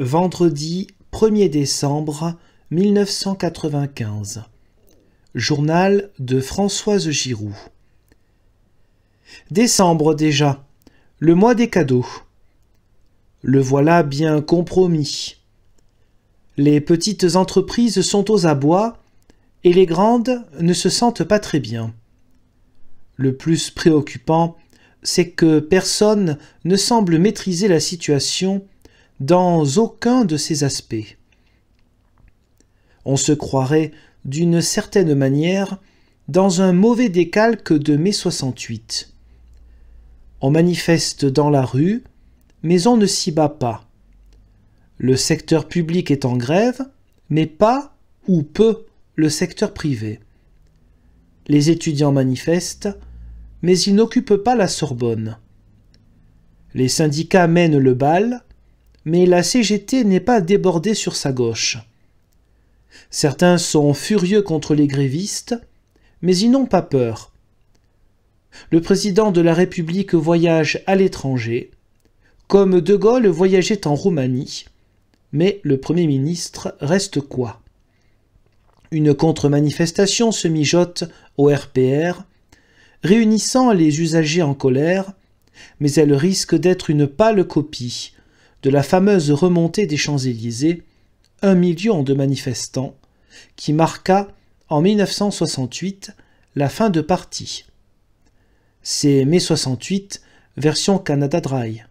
vendredi 1er décembre 1995. Journal de Françoise Giroud. Décembre déjà, le mois des cadeaux. Le voilà bien compromis. Les petites entreprises sont aux abois et les grandes ne se sentent pas très bien. Le plus préoccupant, c'est que personne ne semble maîtriser la situation dans aucun de ses aspects. On se croirait, d'une certaine manière, dans un mauvais décalque de mai 68. On manifeste dans la rue, mais on ne s'y bat pas. Le secteur public est en grève, mais pas ou peu le secteur privé. Les étudiants manifestent, mais ils n'occupent pas la Sorbonne. Les syndicats mènent le bal, mais la CGT n'est pas débordée sur sa gauche. Certains sont furieux contre les grévistes, mais ils n'ont pas peur. Le président de la République voyage à l'étranger, comme De Gaulle voyageait en Roumanie, mais le Premier ministre reste quoi Une contre-manifestation se mijote au RPR, réunissant les usagers en colère, mais elle risque d'être une pâle copie de la fameuse remontée des Champs-Élysées, un million de manifestants, qui marqua en 1968 la fin de partie. C'est mai 68, version Canada Dry.